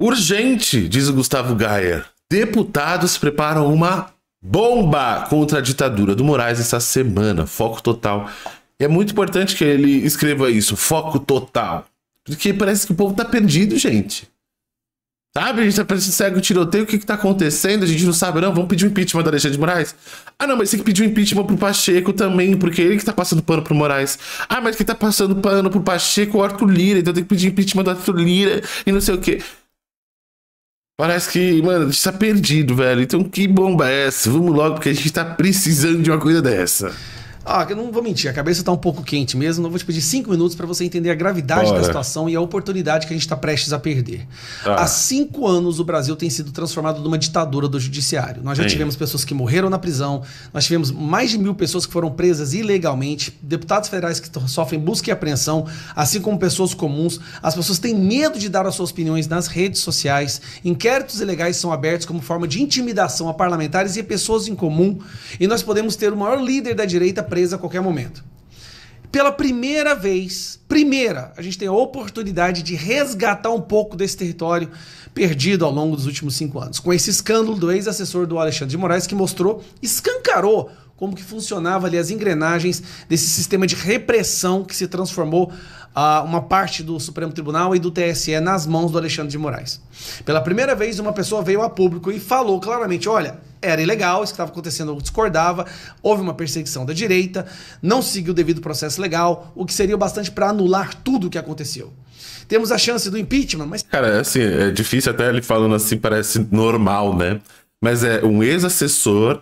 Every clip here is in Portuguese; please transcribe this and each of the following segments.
Urgente, diz o Gustavo Gaia. Deputados preparam uma bomba contra a ditadura do Moraes essa semana. Foco total. É muito importante que ele escreva isso, foco total. Porque parece que o povo tá perdido, gente. Sabe? A gente tá parecendo cego tiroteio. O que que tá acontecendo? A gente não sabe, não. Vamos pedir o um impeachment do Alexandre de Moraes? Ah, não, mas tem que pedir o um impeachment pro Pacheco também, porque é ele que tá passando pano pro Moraes. Ah, mas quem tá passando pano pro Pacheco é o Arthur Lira, então tem que pedir impeachment do Arthur Lira e não sei o quê. Parece que, mano, a gente tá perdido, velho. Então que bomba é essa? Vamos logo, porque a gente tá precisando de uma coisa dessa. Ah, eu não vou mentir, a cabeça está um pouco quente mesmo. Não vou te pedir cinco minutos para você entender a gravidade Bora. da situação e a oportunidade que a gente está prestes a perder. Ah. Há cinco anos o Brasil tem sido transformado numa ditadura do judiciário. Nós já Sim. tivemos pessoas que morreram na prisão, nós tivemos mais de mil pessoas que foram presas ilegalmente, deputados federais que sofrem busca e apreensão, assim como pessoas comuns. As pessoas têm medo de dar as suas opiniões nas redes sociais. Inquéritos ilegais são abertos como forma de intimidação a parlamentares e pessoas em comum. E nós podemos ter o maior líder da direita presa a qualquer momento. Pela primeira vez, primeira, a gente tem a oportunidade de resgatar um pouco desse território perdido ao longo dos últimos cinco anos. Com esse escândalo do ex-assessor do Alexandre de Moraes, que mostrou, escancarou como que funcionava ali as engrenagens desse sistema de repressão que se transformou uh, uma parte do Supremo Tribunal e do TSE nas mãos do Alexandre de Moraes. Pela primeira vez, uma pessoa veio a público e falou claramente: olha, era ilegal, isso que estava acontecendo eu discordava, houve uma perseguição da direita, não seguiu o devido processo legal, o que seria bastante para anular tudo o que aconteceu. Temos a chance do impeachment, mas. Cara, assim, é difícil até ele falando assim, parece normal, né? Mas é um ex-assessor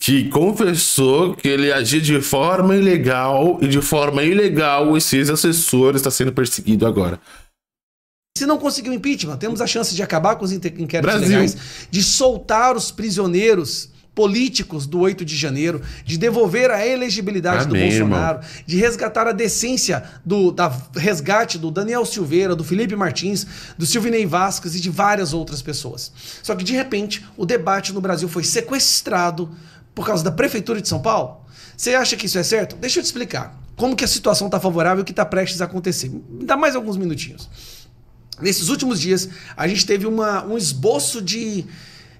que confessou que ele agia de forma ilegal e de forma ilegal esse ex-assessor está sendo perseguido agora. Se não conseguir o impeachment, temos a chance de acabar com os inquéritos Brasil. legais, de soltar os prisioneiros políticos do 8 de janeiro, de devolver a elegibilidade Amém, do Bolsonaro, irmão. de resgatar a decência do da resgate do Daniel Silveira, do Felipe Martins, do Silvinei Vasquez e de várias outras pessoas. Só que de repente, o debate no Brasil foi sequestrado por causa da prefeitura de São Paulo. Você acha que isso é certo? Deixa eu te explicar. Como que a situação está favorável e o que está prestes a acontecer. Me dá mais alguns minutinhos nesses últimos dias, a gente teve uma, um esboço de,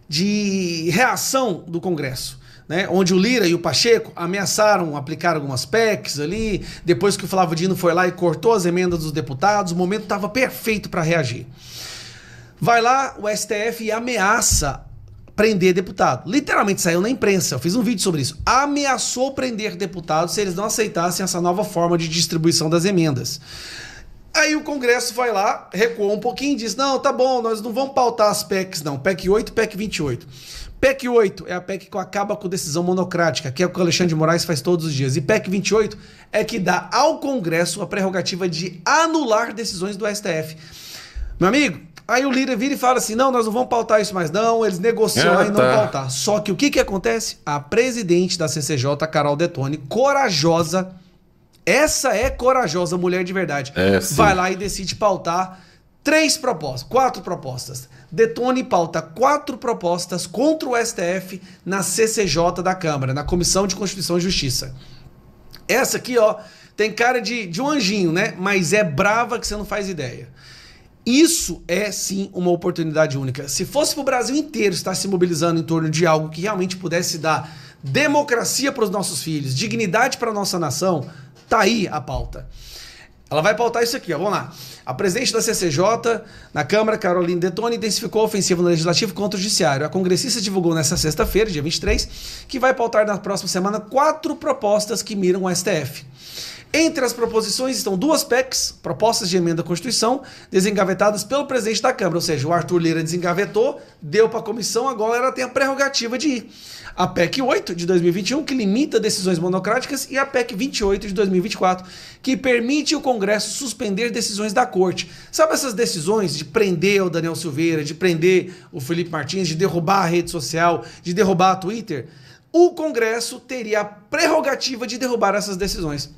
de reação do Congresso. Né, onde o Lira e o Pacheco ameaçaram aplicar algumas PECs ali, depois que o Flávio Dino foi lá e cortou as emendas dos deputados, o momento estava perfeito para reagir. Vai lá o STF e ameaça prender deputado. Literalmente saiu na imprensa, eu fiz um vídeo sobre isso. Ameaçou prender deputados se eles não aceitassem essa nova forma de distribuição das emendas. Aí o Congresso vai lá, recuou um pouquinho e diz: não, tá bom, nós não vamos pautar as PECs, não. PEC 8, PEC 28. PEC 8 é a PEC que acaba com decisão monocrática, que é o que o Alexandre de Moraes faz todos os dias. E PEC 28 é que dá ao Congresso a prerrogativa de anular decisões do STF. Meu amigo, aí o líder vira e fala assim: não, nós não vamos pautar isso mais, não. Eles negociam e ah, não tá. pautar. Só que o que, que acontece? A presidente da CCJ, Carol Detone, corajosa essa é corajosa mulher de verdade. É, Vai lá e decide pautar três propostas, quatro propostas. Detone pauta quatro propostas contra o STF na CCJ da Câmara, na Comissão de Constituição e Justiça. Essa aqui, ó, tem cara de, de um anjinho, né? Mas é brava que você não faz ideia. Isso é sim uma oportunidade única. Se fosse para o Brasil inteiro estar se mobilizando em torno de algo que realmente pudesse dar democracia para os nossos filhos, dignidade para a nossa nação, Tá aí a pauta. Ela vai pautar isso aqui, ó. vamos lá. A presidente da CCJ, na Câmara, Caroline Detoni, intensificou a ofensiva no Legislativo contra o Judiciário. A congressista divulgou nesta sexta-feira, dia 23, que vai pautar na próxima semana quatro propostas que miram o STF. Entre as proposições estão duas PECs, propostas de emenda à Constituição, desengavetadas pelo presidente da Câmara, ou seja, o Arthur Lira desengavetou, deu para a comissão, agora ela tem a prerrogativa de ir. A PEC 8 de 2021, que limita decisões monocráticas, e a PEC 28 de 2024, que permite o Congresso suspender decisões da Corte. Sabe essas decisões de prender o Daniel Silveira, de prender o Felipe Martins, de derrubar a rede social, de derrubar a Twitter? O Congresso teria a prerrogativa de derrubar essas decisões.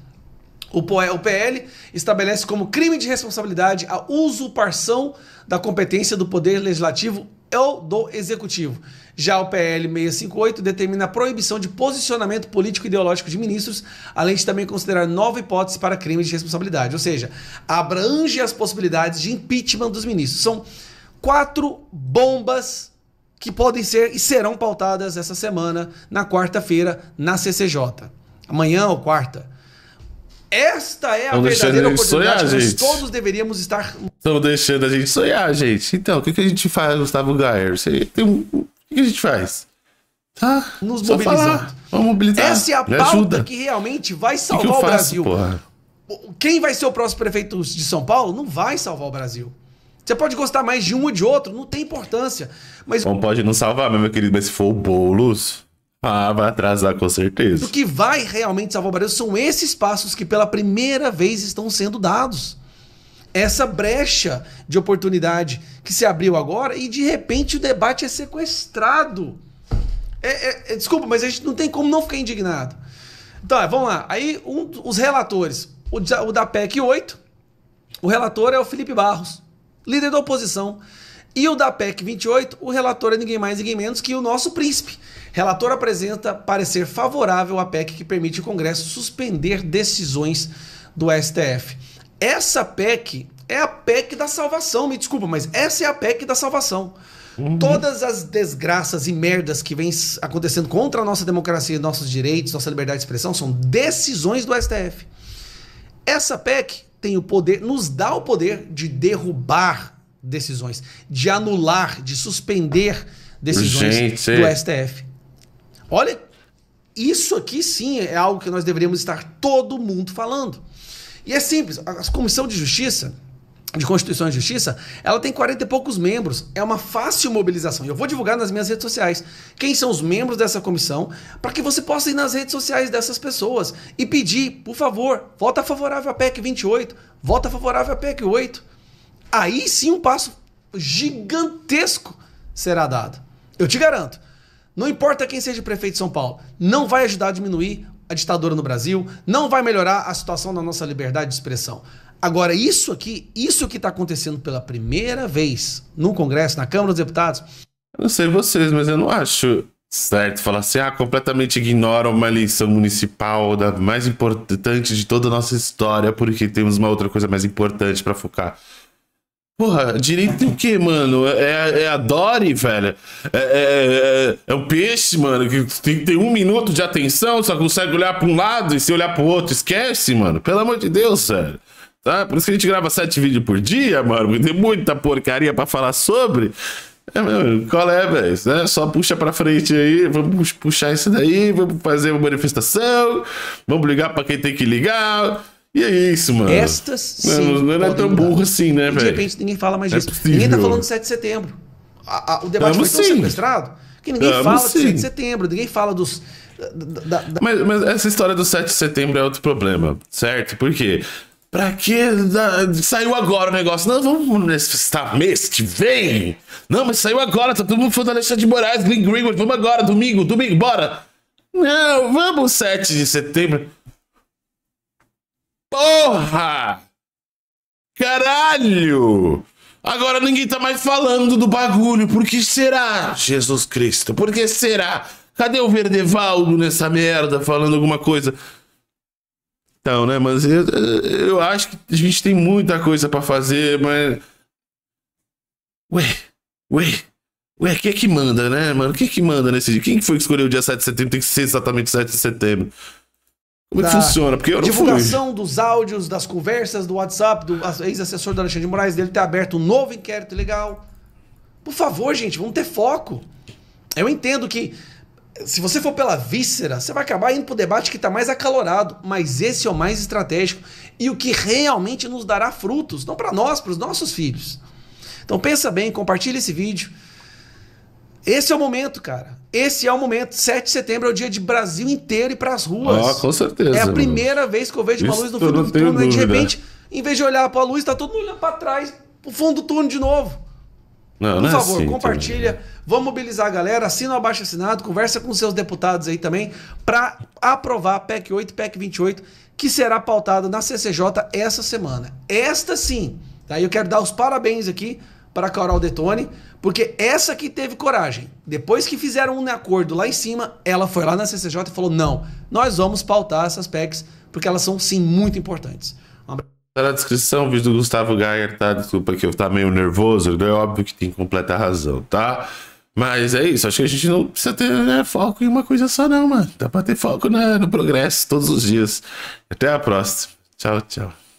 O PL estabelece como crime de responsabilidade a usurpação da competência do Poder Legislativo ou do Executivo. Já o PL 658 determina a proibição de posicionamento político ideológico de ministros, além de também considerar nova hipótese para crime de responsabilidade, ou seja, abrange as possibilidades de impeachment dos ministros. São quatro bombas que podem ser e serão pautadas essa semana, na quarta-feira, na CCJ. Amanhã ou quarta. Esta é a Estão verdadeira oportunidade sonhar, gente. todos deveríamos estar. Estão deixando a gente sonhar, gente. Então, o que, que a gente faz, Gustavo Gayer? Você tem um... O que, que a gente faz? Tá? Nos Só mobilizando. Falar. Vamos mobilizar. Essa é a Me pauta ajuda. que realmente vai salvar que que faço, o Brasil. Porra? Quem vai ser o próximo prefeito de São Paulo não vai salvar o Brasil. Você pode gostar mais de um ou de outro, não tem importância. Mas. Não pode não salvar, meu querido, mas se for o Boulos. Ah, vai atrasar com certeza. O que vai realmente salvar o Brasil são esses passos que pela primeira vez estão sendo dados. Essa brecha de oportunidade que se abriu agora e de repente o debate é sequestrado. É, é, é, desculpa, mas a gente não tem como não ficar indignado. Então, é, vamos lá. Aí um, os relatores, o, o da PEC 8, o relator é o Felipe Barros, líder da oposição. E o da PEC 28, o relator é ninguém mais, ninguém menos que o nosso príncipe. Relator apresenta parecer favorável à PEC que permite o Congresso suspender decisões do STF. Essa PEC é a PEC da salvação, me desculpa, mas essa é a PEC da salvação. Uhum. Todas as desgraças e merdas que vêm acontecendo contra a nossa democracia, nossos direitos, nossa liberdade de expressão são decisões do STF. Essa PEC tem o poder, nos dá o poder de derrubar decisões, de anular, de suspender decisões Gente. do STF. Olha, isso aqui sim é algo que nós deveríamos estar todo mundo falando. E é simples, a Comissão de Justiça, de Constituição e Justiça, ela tem 40 e poucos membros. É uma fácil mobilização. Eu vou divulgar nas minhas redes sociais quem são os membros dessa comissão, para que você possa ir nas redes sociais dessas pessoas e pedir, por favor, vota favorável à PEC 28, vota favorável à PEC 8 aí sim um passo gigantesco será dado. Eu te garanto. Não importa quem seja o prefeito de São Paulo, não vai ajudar a diminuir a ditadura no Brasil, não vai melhorar a situação da nossa liberdade de expressão. Agora, isso aqui, isso que está acontecendo pela primeira vez no Congresso, na Câmara dos Deputados. Eu não sei vocês, mas eu não acho certo falar assim, ah, completamente ignora uma eleição municipal da mais importante de toda a nossa história, porque temos uma outra coisa mais importante para focar. Porra, direito o que, mano? É, é a Dory, velho? É, é, é, é, o peixe, mano, que tem que ter um minuto de atenção, só consegue olhar pra um lado e se olhar pro outro, esquece, mano. Pelo amor de Deus, velho. Tá? Por isso que a gente grava sete vídeos por dia, mano, tem muita porcaria pra falar sobre. É, meu, qual é, velho? Né? Só puxa pra frente aí, vamos puxar isso daí, vamos fazer uma manifestação, vamos ligar pra quem tem que ligar. E é isso, mano. Estas sim. Não, não é tão burro assim, né, velho? De repente ninguém fala mais é disso. É ninguém tá falando de 7 de setembro. A, a, o debate foi tão sim. sequestrado que ninguém fala sim. de 7 de setembro, ninguém fala dos. Da, da... Mas, mas, essa história do 7 de setembro é outro problema, certo? Por quê? Pra que da... saiu agora o negócio? Não, vamos manifestar mês que vem. Não, mas saiu agora, tá todo mundo falando Alexandre de Moraes, green Greenwald, vamos agora, domingo, domingo, bora. Não, vamos 7 de setembro. Porra! Caralho! Agora ninguém tá mais falando do bagulho. Por que será, Jesus Cristo? Por que será? Cadê o Verdevaldo nessa merda falando alguma coisa? Então, né, mas eu, eu acho que a gente tem muita coisa para fazer, mas. Ué, ué, ué, quem é que manda, né, mano? Quem é que manda nesse dia? Quem foi que escolheu o dia 7 de setembro? Tem que ser exatamente 7 de setembro. Como é que funciona? Porque eu divulgação fui. dos áudios, das conversas, do WhatsApp, do ex-assessor do Alexandre de Moraes, dele ter aberto um novo inquérito legal. Por favor, gente, vamos ter foco. Eu entendo que se você for pela víscera, você vai acabar indo pro debate que está mais acalorado, mas esse é o mais estratégico e o que realmente nos dará frutos, não para nós, para os nossos filhos. Então pensa bem, compartilhe esse vídeo. Esse é o momento, cara. Esse é o momento. 7 de setembro é o dia de Brasil inteiro ir as ruas. Ah, com certeza. É a primeira mano. vez que eu vejo uma Isso luz no fundo do túnel. E de repente, em vez de olhar para a luz, tá todo mundo olhando para trás, pro fundo do túnel de novo. Não, Por não é favor, é assim, compartilha. Também. Vamos mobilizar a galera. Assina o abaixo assinado. Conversa com seus deputados aí também para aprovar a PEC 8 PEC 28, que será pautada na CCJ essa semana. Esta sim. Tá? Eu quero dar os parabéns aqui para Carol Detone, porque essa que teve coragem. Depois que fizeram um acordo lá em cima, ela foi lá na CCJ e falou: não, nós vamos pautar essas PECs, porque elas são sim muito importantes. Um Na descrição, o vídeo do Gustavo Gayer, tá? Desculpa que eu tá meio nervoso, é óbvio que tem completa razão, tá? Mas é isso, acho que a gente não precisa ter né, foco em uma coisa só, não, mano. Dá pra ter foco na, né, no progresso todos os dias. Até a próxima. Tchau, tchau.